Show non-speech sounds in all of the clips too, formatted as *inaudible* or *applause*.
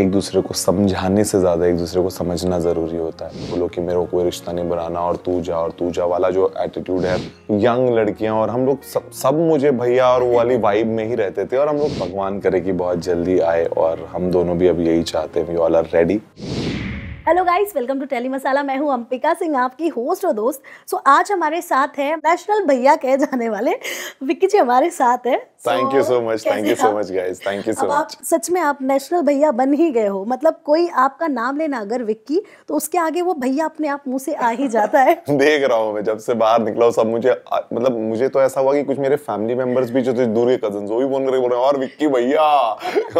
एक दूसरे को समझाने से ज़्यादा एक दूसरे को समझना ज़रूरी होता है बोलो कि मेरे को कोई रिश्ता नहीं बनाना और तू जा और तू जा वाला जो एटीट्यूड है यंग लड़कियां और हम लोग सब सब मुझे भैया और वो वाली वाइब में ही रहते थे और हम लोग भगवान करे कि बहुत जल्दी आए और हम दोनों भी अब यही चाहते हैं you all are ready hello guys welcome to Telly Masala मैं हूं अंपिका सिंह आपकी होस्ट और दोस्त सो so, आज हमारे साथ है नेशनल भैया कहे जाने वाले विक्की जी हमारे साथ है thank you so much thank you so much guys thank you so much सच में आप नेशनल भैया बन ही गए हो मतलब कोई आपका नाम लेना अगर विक्की तो उसके आगे वो भैया अपने आप मुंह से आ ही जाता है *laughs* देख रहा हूं मैं जब से बाहर निकला सब मुझे मतलब मुझे तो ऐसा हुआ कि कुछ मेरे फैमिली मेंबर्स भी जो थे दूर के कजन वो भी फोन करके बोल रहे हैं और विक्की भैया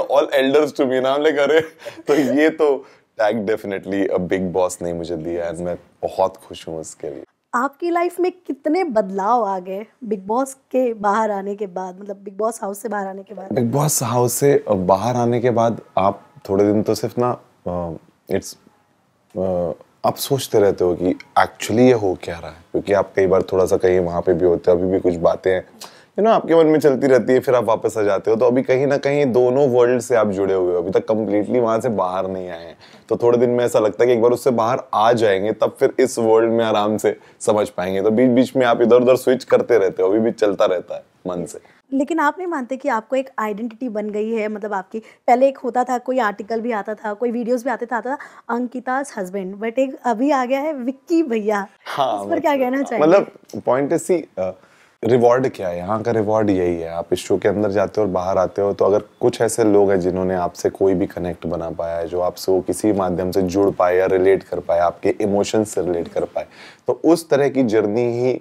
ऑल एल्डर्स टू मी नाम ले करे तो ये तो tag definitely a Bigg Boss ने मुझे दिया एंड मैं बहुत खुश हूँ उसके लिए आपकी लाइफ में कितने बदलाव आ गए बिग बॉस के बाहर आने के बाद मतलब बिग बॉस हाउस से बाहर आने के बाद बिग बॉस हाउस से बाहर आने के बाद आप थोड़े दिन तो सिर्फ ना इट्स आप सोचते रहते हो कि एक्चुअली ये हो क्या रहा है क्योंकि आप कई बार थोड़ा सा कहीं वहाँ पे भी होते हो अभी भी कुछ बातें हैं यू नो आपके मन में चलती रहती है फिर आप वापस आ जाते हो तो अभी कहीं ना कहीं दोनों वर्ल्ड से आप जुड़े हुए हो अभी तक कम्प्लीटली वहां से बाहर नहीं आए हैं तो थोड़े दिन में ऐसा लगता है कि एक बार उससे बाहर आ जाएंगे तब फिर इस वर्ल्ड में आराम से समझ पाएंगे तो बीच बीच में आप इधर उधर स्विच करते रहते हो अभी भी चलता रहता है मन से लेकिन आप नहीं मानते कि आपको एक आइडेंटिटी बन गई है मतलब आपकी पहले एक होता था कोई आर्टिकल भी आता था कोई वीडियोस भी आते था था अंकिता हस्बैंड बट एक अभी आ गया है विक्की भैया हाँ, इस पर मतलब, क्या कहना चाहिए मतलब पॉइंट इसी रिवॉर्ड क्या है यहाँ का रिवॉर्ड यही है आप इस शो के अंदर जाते हो और बाहर आते हो तो अगर कुछ ऐसे लोग हैं जिन्होंने आपसे कोई भी कनेक्ट बना पाया है जो आपसे वो किसी माध्यम से जुड़ पाए या रिलेट कर पाए आपके इमोशन से रिलेट कर पाए तो उस तरह की जर्नी ही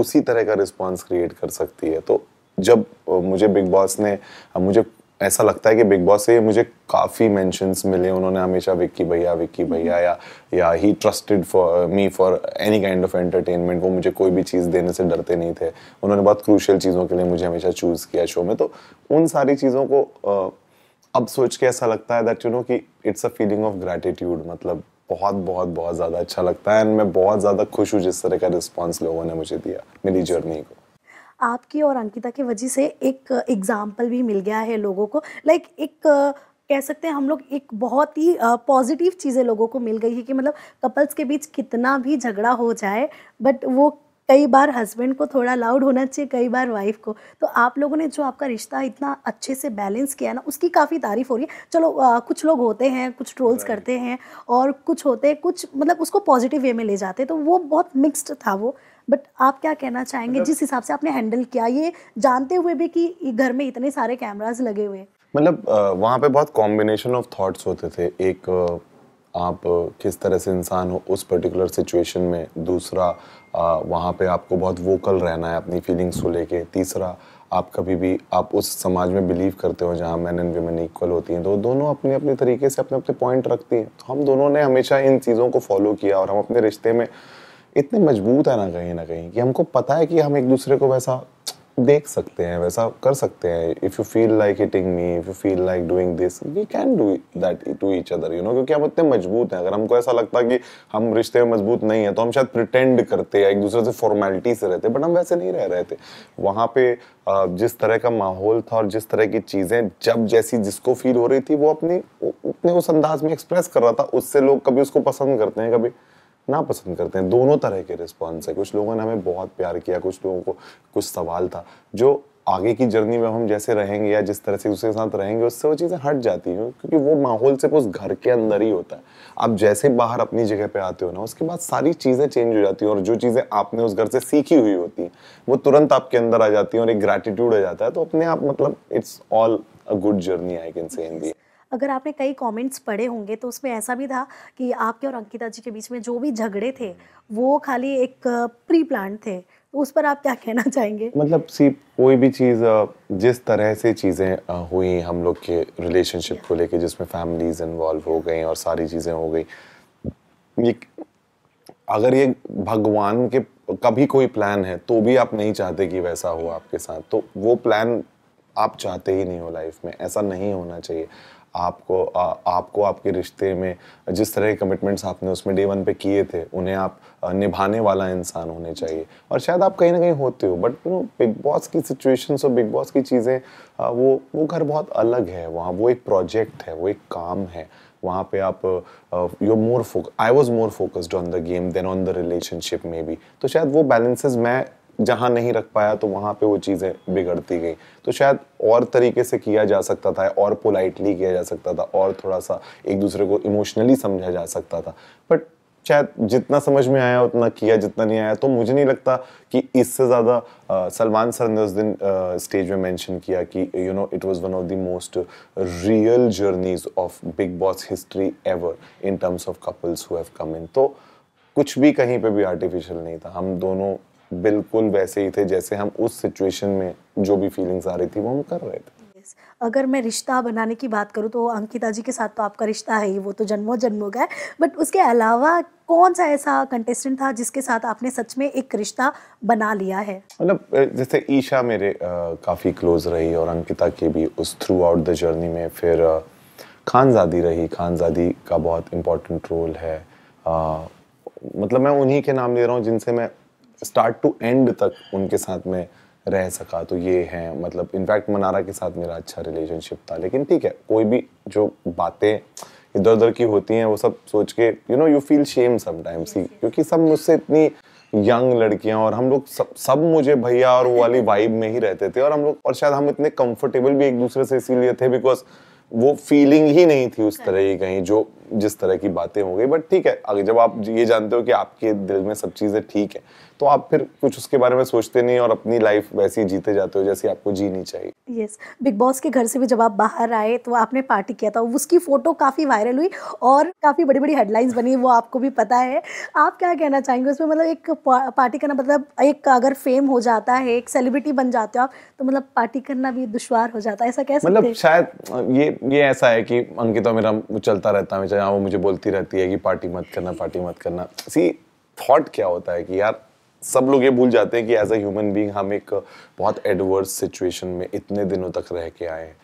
उसी तरह का रिस्पॉन्स क्रिएट कर सकती है तो जब मुझे बिग बॉस ने मुझे ऐसा लगता है कि बिग बॉस से मुझे काफ़ी मैंशंस मिले उन्होंने हमेशा विक्की भैया विक्की हम्म। भैया yeah yeah he trusted for me for any kind of entertainment वो मुझे कोई भी चीज़ देने से डरते नहीं थे उन्होंने बहुत क्रूशल चीज़ों के लिए मुझे हमेशा चूज़ किया शो में तो उन सारी चीज़ों को uh, अब सोच के ऐसा लगता है दैट यू नो कि it's a feeling of gratitude मतलब बहुत बहुत बहुत ज़्यादा अच्छा लगता है एंड मैं बहुत ज़्यादा खुश हूँ जिस तरह का रिस्पॉन्स लोगों ने मुझे दिया मेरी जर्नी को आपकी और अंकिता की वजह से एक एग्ज़ाम्पल भी मिल गया है लोगों को लाइक like, एक कह सकते हैं हम लोग एक बहुत ही पॉजिटिव चीज़ें लोगों को मिल गई है कि मतलब कपल्स के बीच कितना भी झगड़ा हो जाए बट वो कई बार हस्बैंड को थोड़ा लाउड होना चाहिए कई बार वाइफ को तो आप लोगों ने जो आपका रिश्ता इतना अच्छे से बैलेंस किया ना उसकी काफ़ी तारीफ हो रही है चलो आ, कुछ लोग होते हैं कुछ ट्रोल्स करते हैं और कुछ होते हैं कुछ मतलब उसको पॉजिटिव वे में ले जाते हैं तो वो बहुत मिक्स्ड था वो बट आप क्या कहना चाहेंगे मतलब जिस हिसाब से आपने हैंडल किया ये जानते हुए भी कि घर में इतने सारे कैमराज लगे हुए मतलब वहाँ पे बहुत कॉम्बिनेशन ऑफ थॉट्स होते थे एक आप किस तरह से इंसान हो उस पर्टिकुलर सिचुएशन में दूसरा वहाँ पे आपको बहुत वोकल रहना है अपनी फीलिंग्स को लेके तीसरा आप कभी भी आप उस समाज में बिलीव करते हो जहाँ मैन एंड वेमेन इक्वल होती हैं तो दोनों अपने अपने तरीके से अपने अपने पॉइंट रखती हैं तो हम दोनों ने हमेशा इन चीज़ों को फॉलो किया और हम अपने रिश्ते में इतने मजबूत है ना कहीं ना कहीं कि हमको पता है कि हम एक दूसरे को वैसा देख सकते हैं वैसा कर सकते हैं if you feel like hitting me if you feel like doing this we can do that to each other you know क्योंकि हम इतने मजबूत हैं अगर हमको ऐसा लगता कि हम रिश्ते में मजबूत नहीं है तो हम शायद प्रिटेंड करते हैं एक दूसरे से फॉर्मेलिटी से रहते बट हम वैसे नहीं रह रहे थे वहाँ पे जिस तरह का माहौल था और जिस तरह की चीज़ें जब जैसी जिसको फील हो रही थी वो अपनी अपने उस अंदाज में एक्सप्रेस कर रहा था उससे लोग कभी उसको पसंद करते हैं कभी ना पसंद करते हैं दोनों तरह के रिस्पॉन्स है कुछ लोगों ने हमें बहुत प्यार किया कुछ लोगों को कुछ सवाल था जो आगे की जर्नी में हम जैसे रहेंगे या जिस तरह से उसके साथ रहेंगे उससे वो चीज़ें हट जाती हैं क्योंकि वो माहौल सिर्फ उस घर के अंदर ही होता है आप जैसे बाहर अपनी जगह पे आते हो ना उसके बाद सारी चीज़ें चेंज हो जाती हैं और जो चीज़ें आपने उस घर से सीखी हुई होती हैं वो तुरंत आपके अंदर आ जाती हैं और एक ग्रैटिट्यूड आ जाता है तो अपने आप मतलब it's all a good journey I can say in दी अगर आपने कई कमेंट्स पढ़े होंगे तो उसमें ऐसा भी था कि आपके और अंकिता जी के बीच में जो भी झगड़े थे वो खाली एक प्री प्लान थे तो उस पर आप क्या कहना चाहेंगे मतलब सी कोई भी चीज़ जिस तरह से चीज़ें हुई हम लोग के रिलेशनशिप को लेके जिसमें फैमिलीज इन्वॉल्व हो गई और सारी चीज़ें हो गई ये अगर ये भगवान के कभी कोई प्लान है तो भी आप नहीं चाहते कि वैसा हो आपके साथ तो वो प्लान आप चाहते ही नहीं हो लाइफ में ऐसा नहीं होना चाहिए आपको आ, आपको आपके रिश्ते में जिस तरह के कमिटमेंट्स आपने उसमें डे वन पे किए थे उन्हें आप निभाने वाला इंसान होने चाहिए और शायद आप कहीं ना कहीं होते हो but you know Bigg Boss की सिचुएशंस और बिग बॉस की चीज़ें वो वो घर बहुत अलग है वहाँ वो एक प्रोजेक्ट है वो एक काम है वहाँ पे आप you more focus I was more focused on the game then on the relationship में भी तो शायद वो बैलेंसेस मैं जहाँ नहीं रख पाया तो वहाँ पे वो चीज़ें बिगड़ती गई तो शायद और तरीके से किया जा सकता था और पोलाइटली किया जा सकता था और थोड़ा सा एक दूसरे को इमोशनली समझा जा सकता था बट शायद जितना समझ में आया उतना किया जितना नहीं आया तो मुझे नहीं लगता कि इससे ज़्यादा सलमान सर ने उस दिन स्टेज में मेंशन किया कि you know it was one of the most real journeys of Bigg Boss history ever in terms of couples who have come in तो कुछ भी कहीं पे भी आर्टिफिशियल नहीं था हम दोनों बिल्कुल वैसे ही थे जैसे हम उस सिचुएशन में जो भी फीलिंग्स आ रही थी वो हम कर रहे थे yes. अगर मैं रिश्ता बनाने की बात करूँ तो अंकिता जी के साथ तो आपका रिश्ता है ही वो तो जन्मों जन्मों का है बट उसके अलावा कौन सा ऐसा कंटेस्टेंट था जिसके साथ आपने सच में एक रिश्ता बना लिया है मतलब जैसे ईशा मेरे काफ़ी क्लोज रही और अंकिता की भी उस थ्रू आउट द जर्नी में फिर खानजादी रही खानजादी का बहुत इम्पोर्टेंट रोल है आ, मतलब मैं उन्हीं के नाम ले रहा हूँ जिनसे मैं स्टार्ट टू एंड तक उनके साथ में रह सका तो ये है मतलब इनफैक्ट मनारा के साथ मेरा अच्छा रिलेशनशिप था लेकिन ठीक है कोई भी जो बातें इधर उधर की होती हैं वो सब सोच के you know you feel shame sometimes ही क्योंकि सब मुझसे इतनी यंग लड़कियां और हम लोग सब सब मुझे भैया और वो वाली वाइब में ही रहते थे और हम लोग और शायद हम इतने कंफर्टेबल भी एक दूसरे से इसीलिए थे बिकॉज वो फीलिंग ही नहीं थी उस तरह की कहीं जो जिस तरह की बातें हो गई बट ठीक है अगर जब आप ये जानते हो कि आपके दिल में सब चीज़ें ठीक है तो आप फिर कुछ उसके बारे में सोचते नहीं और अपनी लाइफ वैसी जीते जाते हो जैसी आपको जीनी चाहिए यस बिग बॉस के घर से भी जब आप बाहर आए तो आपने पार्टी किया था उसकी फ़ोटो काफ़ी वायरल हुई और काफ़ी बड़ी बड़ी हेडलाइंस बनी वो आपको भी पता है आप क्या कहना चाहेंगे उसमें मतलब एक पार्टी करना मतलब एक अगर फेम हो जाता है एक सेलिब्रिटी बन जाते हो आप तो मतलब पार्टी करना भी दुशवार हो जाता है ऐसा कैसे मतलब शायद ये ये ऐसा है कि अंकिता मेरा चलता रहता है हाँ, वो मुझे बोलती रहती है कि पार्टी मत करना पार्टी मत करना सी थॉट क्या होता है कि यार सब लोग ये भूल जाते हैं कि एज अ ह्यूमन बींग हम एक बहुत एडवर्स सिचुएशन में इतने दिनों तक रह के आए हैं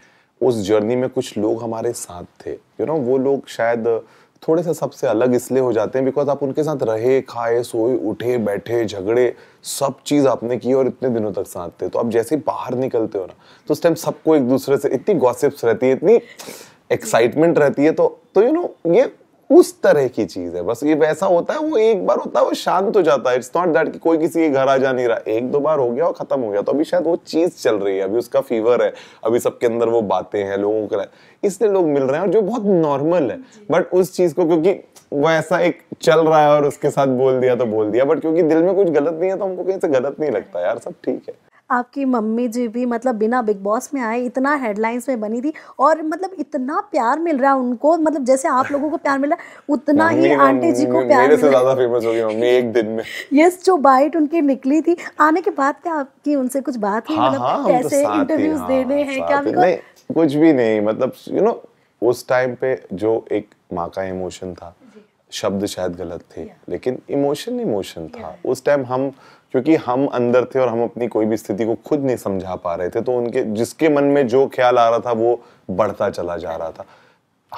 उस जर्नी में कुछ लोग हमारे साथ थे यू you नो know, वो लोग शायद uh, थोड़े से सबसे अलग इसलिए हो जाते हैं बिकॉज आप उनके साथ रहे खाए सोए उठे बैठे झगड़े सब चीज़ आपने की और इतने दिनों तक साथ थे तो आप जैसे ही बाहर निकलते हो ना तो उस टाइम सबको एक दूसरे से इतनी गॉसिप्स रहती है इतनी एक्साइटमेंट रहती है तो तो यू you नो know, ये उस तरह की चीज है बस ये वैसा होता है वो एक बार होता है वो शांत हो जाता है इट्स नॉट दैट कि कोई किसी के घर आ जा नहीं रहा एक दो बार हो गया और खत्म हो गया तो अभी शायद वो चीज चल रही है अभी उसका फीवर है अभी सबके अंदर वो बातें हैं लोगों का इसलिए लोग मिल रहे हैं और जो बहुत नॉर्मल है बट उस चीज को क्योंकि वो ऐसा एक चल रहा है और उसके साथ बोल दिया तो बोल दिया बट क्योंकि दिल में कुछ गलत नहीं है तो हमको कहीं से गलत नहीं लगता यार सब ठीक है आपकी मम्मी जी भी मतलब बिना बिग बॉस में आए इतना हेडलाइंस में बनी थी और मतलब इतना प्यार मिल रहा है उनको मतलब जैसे आप लोगों को प्यार मिला उतना ही आंटी जी को प्यार मेरे से ज्यादा फेमस हो गई मम्मी एक दिन में यस *laughs* जो बाइट उनकी निकली थी आने के बाद क्या आपकी उनसे कुछ बात हुई हाँ, मतलब हाँ, कैसे इंटरव्यूज हाँ, देने हैं क्या कुछ भी नहीं मतलब यू नो उस टाइम पे जो एक माँ का इमोशन था शब्द शायद गलत थे लेकिन इमोशन इमोशन था उस टाइम हम क्योंकि हम अंदर थे और हम अपनी कोई भी स्थिति को खुद नहीं समझा पा रहे थे तो उनके जिसके मन में जो ख्याल आ रहा था वो बढ़ता चला जा रहा था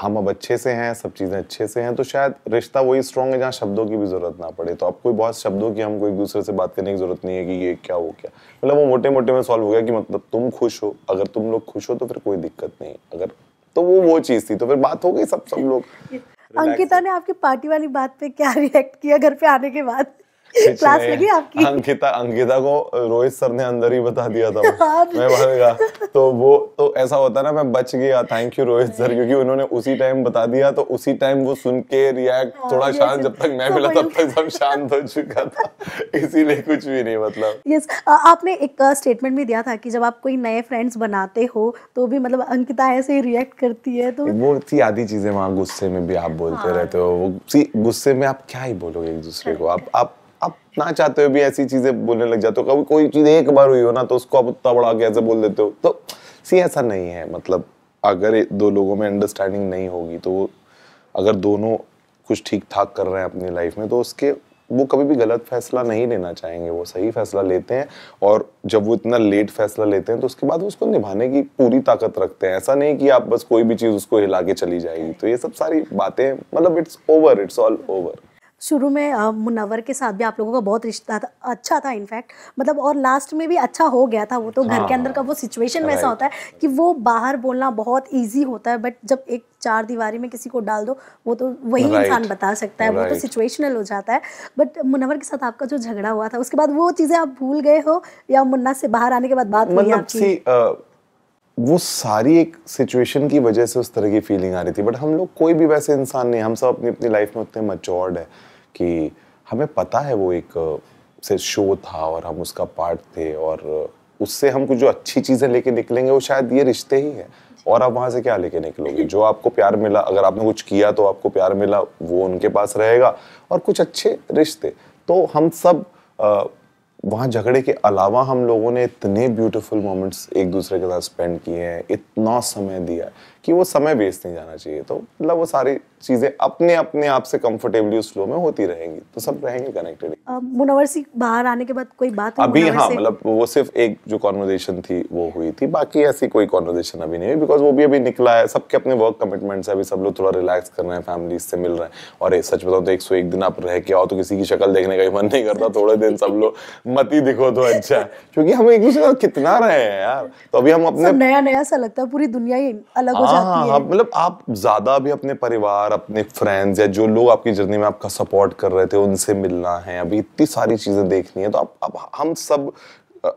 हम अब अच्छे से हैं सब चीज़ें अच्छे से हैं तो शायद रिश्ता वही स्ट्रॉन्ग है जहाँ शब्दों की भी ज़रूरत ना पड़े तो अब कोई बहुत शब्दों की हमको एक दूसरे से बात करने की ज़रूरत नहीं है कि ये क्या हो क्या मतलब वो मोटे मोटे में सॉल्व हो गया कि मतलब तुम खुश हो अगर तुम लोग खुश हो तो फिर कोई दिक्कत नहीं अगर तो वो वो चीज़ थी तो फिर बात हो गई सब सब लोग अंकिता ने आपकी पार्टी वाली बात पे क्या रिएक्ट किया घर पे आने के बाद *laughs* क्लास लगी आपकी अंकिता अंकिता को रोहित सर ने अंदर ही बता दिया था *laughs* हाँ, मैं बाहर गया तो वो तो ऐसा होता ना मैं बच गया थैंक यू रोहित सर क्योंकि *laughs* उन्होंने उसी टाइम बता दिया तो उसी टाइम वो सुन के रिएक्ट हाँ, थोड़ा शांत जब तक मैं तो मिला तब तक सब शांत हो चुका था इसीलिए कुछ भी नहीं मतलब यस आपने एक स्टेटमेंट भी दिया था कि जब आप कोई नए फ्रेंड्स बनाते हो तो भी मतलब अंकिता ऐसे ही रिएक्ट करती है तो वो थी आधी चीजें वहां गुस्से में भी आप बोलते हाँ। रहते हो वो गुस्से में आप क्या ही बोलोगे एक दूसरे को आप आप ना चाहते हुए भी ऐसी चीजें बोलने लग जाते हो कभी कोई चीज एक बार हुई हो ना तो उसको आप उतना बड़ा के ऐसे बोल देते हो तो सी ऐसा नहीं है मतलब अगर दो लोगों में अंडरस्टैंडिंग नहीं होगी तो अगर दोनों कुछ ठीक ठाक कर रहे हैं अपनी लाइफ में तो उसके वो कभी भी गलत फैसला नहीं लेना चाहेंगे वो सही फैसला लेते हैं और जब वो इतना लेट फैसला लेते हैं तो उसके बाद वो उसको निभाने की पूरी ताकत रखते हैं ऐसा नहीं कि आप बस कोई भी चीज़ उसको हिला के चली जाएगी तो ये सब सारी बातें मतलब it's over it's all over शुरू में मुनवर के साथ भी आप लोगों का बहुत रिश्ता था अच्छा था इनफैक्ट मतलब और लास्ट में भी अच्छा हो गया था वो तो घर के हाँ। अंदर का वो सिचुएशन वैसा होता है कि वो बाहर बोलना बहुत ईजी होता है बट जब एक चार दीवारी में किसी को डाल दो वो तो वही इंसान बता सकता है वो तो सिचुएशनल हो जाता है बट मुनवर के साथ आपका जो झगड़ा हुआ था उसके बाद वो चीज़ें आप भूल गए हो या मुन्ना से बाहर आने के बाद बात मतलब वो सारी एक सिचुएशन की वजह से उस तरह की फीलिंग आ रही थी बट हम लोग कोई भी वैसे इंसान नहीं हम सब अपनी अपनी लाइफ में उतने मच्योर्ड है कि हमें पता है वो एक से शो था और हम उसका पार्ट थे और उससे हम कुछ जो अच्छी चीज़ें लेके निकलेंगे वो शायद ये रिश्ते ही है और आप वहाँ से क्या लेके निकलोगे जो आपको प्यार मिला अगर आपने कुछ किया तो आपको प्यार मिला वो उनके पास रहेगा और कुछ अच्छे रिश्ते तो हम सब वहाँ झगड़े के अलावा हम लोगों ने इतने ब्यूटीफुल मोमेंट्स एक दूसरे के साथ स्पेंड किए हैं इतना समय दिया है कि वो समय वेस्ट नहीं जाना चाहिए तो मतलब वो सारी चीज़ें अपने अपने आप से कंफर्टेबली उस फ्लो में होती रहेंगी तो सब रहेंगे कनेक्टेड मुनवर सिंह बाहर आने के बाद कोई बात अभी हाँ मतलब वो सिर्फ एक जो कॉन्वर्जेशन थी वो हुई थी बाकी ऐसी कोई कॉन्वर्जेशन अभी नहीं हुई बिकॉज वो भी अभी निकला है सबके अपने वर्क कमिटमेंट्स है अभी सब लोग थोड़ा रिलैक्स कर रहे हैं फैमिली से मिल रहे हैं और सच बताओ तो एक सौ एक दिन आप रह के आओ तो किसी की शक्ल देखने का ही मन नहीं करता थोड़े दिन सब लोग मत ही दिखो तो अच्छा क्योंकि हम एक दूसरे कितना रहे हैं यार तो अभी हम अपने नया नया सा लगता है पूरी दुनिया ही अलग हो हाँ, हाँ हाँ हाँ मतलब आप ज्यादा भी अपने परिवार अपने फ्रेंड्स या जो लोग आपकी जर्नी में आपका सपोर्ट कर रहे थे उनसे मिलना है अभी इतनी सारी चीजें देखनी है तो आप, आप हम सब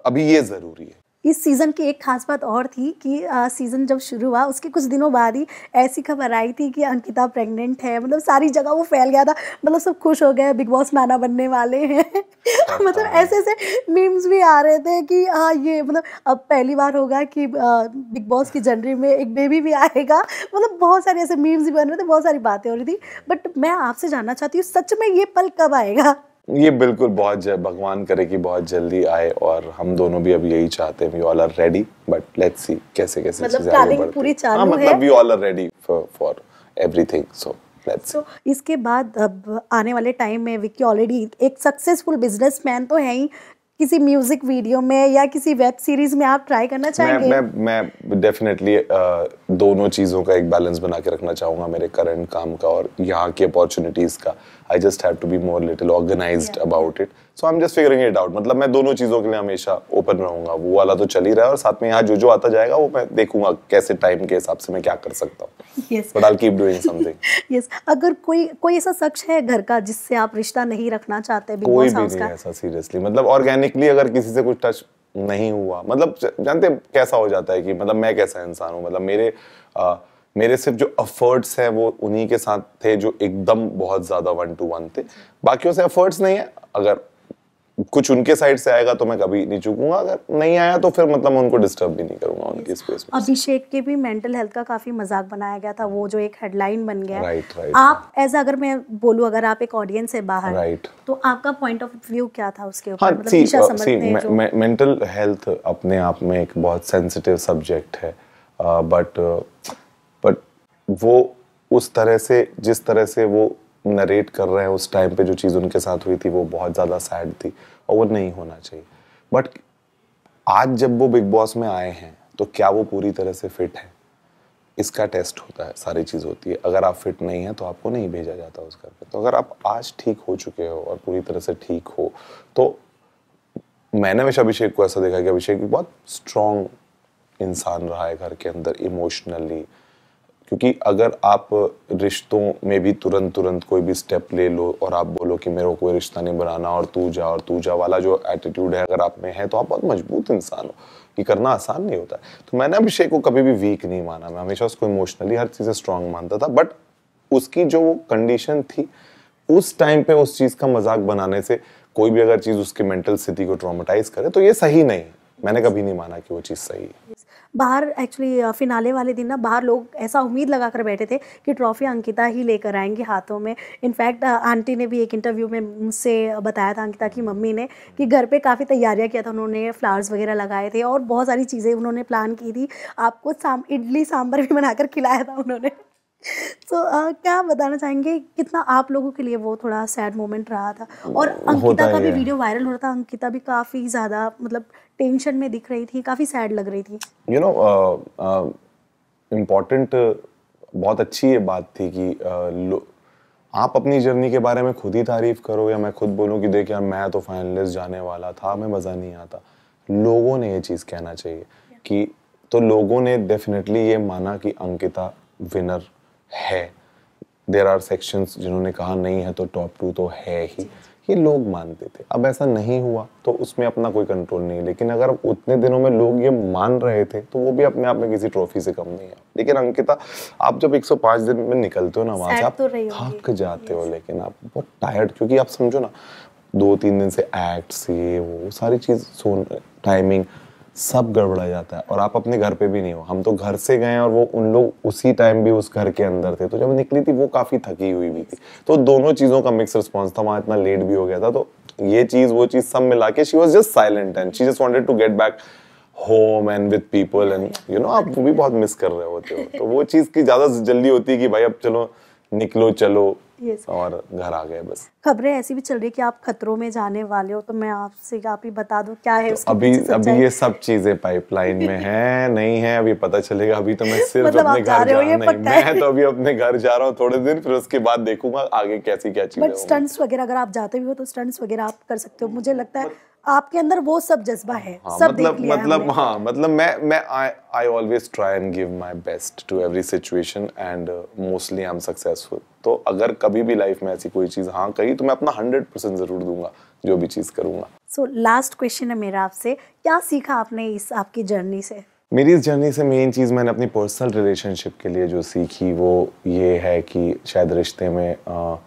अभी ये जरूरी है इस सीज़न की एक खास बात और थी कि सीज़न जब शुरू हुआ उसके कुछ दिनों बाद ही ऐसी खबर आई थी कि अंकिता प्रेग्नेंट है मतलब सारी जगह वो फैल गया था मतलब सब खुश हो गए बिग बॉस माना बनने वाले हैं अच्छा। मतलब ऐसे ऐसे मीम्स भी आ रहे थे कि हाँ ये मतलब अब पहली बार होगा कि बिग बॉस की जनरी में एक बेबी भी आएगा मतलब बहुत सारे ऐसे मीम्स भी बन रहे थे बहुत सारी बातें हो रही थी बट मैं आपसे जानना चाहती हूँ सच में ये पल कब आएगा ये बिल्कुल बहुत भगवान करे कि बहुत जल्दी आए और हम दोनों भी अब यही चाहते हैं we all are ready but let's see कैसे कैसे मतलब प्लानिंग पूरी चालू हाँ, मतलब we all are ready for everything so let's so इसके बाद अब आने वाले टाइम में विक्की ऑलरेडी एक सक्सेसफुल बिजनेसमैन तो है ही किसी म्यूजिक वीडियो में या किसी वेब सीरीज में आप ट्राई करना चाहेंगे मैं मैं, मैं डेफिनेटली uh, दोनों चीज़ों का एक बैलेंस बना के रखना चाहूंगा मेरे करंट काम का और यहाँ की अपॉर्चुनिटीज़ का I just have to be more little organise about it so I am just figuring it out मतलब मैं दोनों चीज़ों के लिए हमेशा ओपन रहूंगा वो वाला तो चल ही रहा है और साथ में यहाँ जो जो आता जाएगा वो मैं देखूंगा कैसे टाइम के हिसाब से मैं क्या कर सकता हूँ but I keep doing something yes अगर कोई कोई ऐसा शख्स है घर का जिससे आप रिश्ता नहीं रखना चाहते कोई भी नहीं ऐसा सीरियसली मतलब ऑर्गेनिकली अगर किसी से कुछ टच नहीं हुआ मतलब जानते कैसा हो जाता है कि मतलब मैं कैसा इंसान हूँ मतलब मेरे आ, मेरे सिर्फ जो अफर्ट्स हैं वो उन्हीं के साथ थे जो एकदम बहुत ज़्यादा वन टू वन थे बाकियों से अफर्ट्स नहीं है अगर कुछ उनके साइड से आएगा तो मैं कभी नहीं चुकूंगा अगर नहीं आया तो फिर मतलब उनको डिस्टर्ब भी नहीं करूंगा उनकी स्पेस में अभिषेक के भी मेंटल हेल्थ का काफी मजाक बनाया गया था वो जो एक हेडलाइन बन गया राइट राइट आप एज अगर मैं बोलूं अगर आप एक ऑडियंस है बाहर राइट तो आपका पॉइंट ऑफ व्यू क्या था उसके ऊपर हाँ, मतलब uh, मेंटल हेल्थ अपने आप में एक बहुत सेंसिटिव सब्जेक्ट है बट uh, वो उस तरह से जिस तरह से वो नरेट कर रहे हैं उस टाइम पे जो चीज़ उनके साथ हुई थी वो बहुत ज़्यादा सैड थी और वो नहीं होना चाहिए बट आज जब वो बिग बॉस में आए हैं तो क्या वो पूरी तरह से फिट है इसका टेस्ट होता है सारी चीज़ होती है अगर आप फिट नहीं हैं तो आपको नहीं भेजा जाता उस घर पर तो अगर आप आज ठीक हो चुके हो और पूरी तरह से ठीक हो तो मैंने हमेशा अभिषेक को ऐसा देखा कि अभिषेक भी बहुत स्ट्रॉन्ग इंसान रहा है घर के अंदर इमोशनली क्योंकि अगर आप रिश्तों में भी तुरंत तुरंत कोई भी स्टेप ले लो और आप बोलो कि मेरे को कोई रिश्ता नहीं बनाना और तू जा और तू जा वाला जो एटीट्यूड है अगर आप में है तो आप बहुत मजबूत इंसान हो ये करना आसान नहीं होता है तो मैंने अभिषेक को कभी भी वीक नहीं माना मैं हमेशा उसको इमोशनली हर चीज़ें स्ट्रांग मानता था बट उसकी जो कंडीशन थी उस टाइम पे उस चीज़ का मजाक बनाने से कोई भी अगर चीज़ उसकी मेंटल स्थिति को ट्रामाटाइज करे तो ये सही नहीं है मैंने कभी नहीं माना कि वो चीज़ सही है बाहर एक्चुअली फिनाले वाले दिन ना बाहर लोग ऐसा उम्मीद लगा कर बैठे थे कि ट्रॉफ़ी अंकिता ही लेकर आएंगी हाथों में इनफैक्ट आंटी ने भी एक इंटरव्यू में मुझसे बताया था अंकिता की मम्मी ने कि घर पर काफ़ी तैयारियाँ किया था उन्होंने फ्लावर्स वगैरह लगाए थे और बहुत सारी चीज़ें उन्होंने प्लान की थी आपको साम इडली सांभर भी बनाकर खिलाया था उन्होंने तो so, क्या बताना चाहेंगे कितना आप लोगों के लिए वो थोड़ा सैड मोमेंट रहा था और अंकिता का भी वीडियो वायरल हो रहा था अंकिता भी काफ़ी ज़्यादा मतलब टेंशन में दिख रही थी काफ़ी सैड लग रही थी यू नो इम्पॉर्टेंट बहुत अच्छी ये बात थी कि uh, आप अपनी जर्नी के बारे में खुद ही तारीफ करो या मैं खुद बोलूँ कि देख यार मैं तो फाइनलिस्ट जाने वाला था मैं मज़ा नहीं आता लोगों ने ये चीज़ कहना चाहिए कि तो लोगों ने डेफिनेटली ये माना कि अंकिता विनर है देर आर सेक्शन जिन्होंने कहा नहीं है तो टॉप टू तो है ही ये लोग मानते थे अब ऐसा नहीं हुआ तो उसमें अपना कोई कंट्रोल नहीं लेकिन अगर उतने दिनों में लोग ये मान रहे थे तो वो भी अपने आप में किसी ट्रॉफी से कम नहीं है लेकिन अंकिता आप जब 105 दिन में निकलते हो ना वहां से आप तो थक जाते हो लेकिन आप बहुत टायर्ड क्योंकि आप समझो ना दो तीन दिन से एक्ट से वो सारी चीज़ सोन टाइमिंग सब गड़बड़ा जाता है और आप अपने घर पे भी नहीं हो हम तो घर से गए और वो उन लोग उसी टाइम भी उस घर के अंदर थे तो जब निकली थी वो काफ़ी थकी हुई भी थी तो दोनों चीज़ों का मिक्स रिस्पॉन्स था वहां इतना लेट भी हो गया था तो ये चीज़ वो चीज़ सब मिला के she was just silent and she just wanted to get back home and with people and you know आप वो भी बहुत मिस कर रहे होते हो तो वो चीज़ की ज़्यादा जल्दी होती है कि भाई अब चलो निकलो चलो yes. और घर आ गए बस खबरें ऐसी भी चल रही है कि आप खतरों में जाने वाले हो तो मैं आपसे आप ही बता दूं क्या है तो अभी अभी ये सब चीजें पाइपलाइन में है *laughs* नहीं है अभी पता चलेगा अभी तो मैं सिर्फ मतलब अपने घर जा, रहा हूँ मैं तो अभी अपने घर जा रहा हूँ थोड़े दिन फिर उसके बाद देखूंगा आगे कैसी क्या चीज बट स्टंट्स वगैरह अगर आप जाते भी हो तो स्टंट्स वगैरह आप कर सकते हो मुझे hmm, लगता है आपके अंदर वो सब जज्बा है हाँ, सब मतलब देख मतलब, मतलब हाँ मतलब मैं मैं I always try and give my best to every situation and mostly I am successful तो अगर कभी भी लाइफ में ऐसी कोई चीज़ हाँ कही तो मैं अपना हंड्रेड परसेंट ज़रूर दूंगा जो भी चीज़ करूंगा सो लास्ट क्वेश्चन है मेरा आपसे क्या सीखा आपने इस आपकी जर्नी से मेरी इस जर्नी से मेन चीज़ मैंने अपनी पर्सनल रिलेशनशिप के लिए जो सीखी वो ये है कि शायद रिश्ते में uh,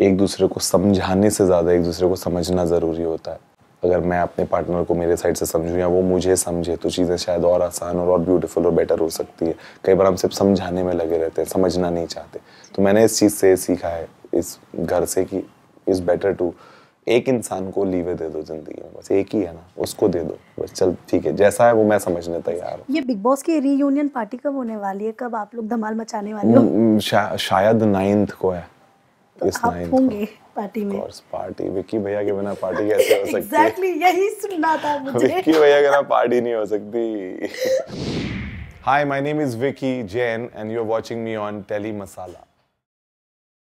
एक दूसरे को समझाने से ज़्यादा एक दूसरे को समझना ज़रूरी होता है अगर मैं अपने पार्टनर को मेरे साइड से समझूँ या वो मुझे समझे तो चीज़ें शायद और आसान और और ब्यूटीफुल और बेटर हो सकती है कई बार हम सिर्फ समझाने में लगे रहते हैं समझना नहीं चाहते तो मैंने इस चीज़ से सीखा है इस घर से कि इज़ बेटर टू एक इंसान को लीवे दे दो जिंदगी में बस एक ही है ना उसको दे दो बस चल ठीक है जैसा है वो मैं समझने तैयार हूँ ये बिग बॉस की रीयूनियन पार्टी कब होने वाली है कब आप लोग धमाल मचाने वाले हो शा, शायद नाइन्थ को है तो इस आप होंगे पार्टी में कोर्स पार्टी विक्की भैया के बिना पार्टी कैसे हो सकती है exactly, यही सुनना था मुझे विक्की भैया के बिना पार्टी नहीं हो सकती hi my name is Vicky Jain and you are watching me on Telly masala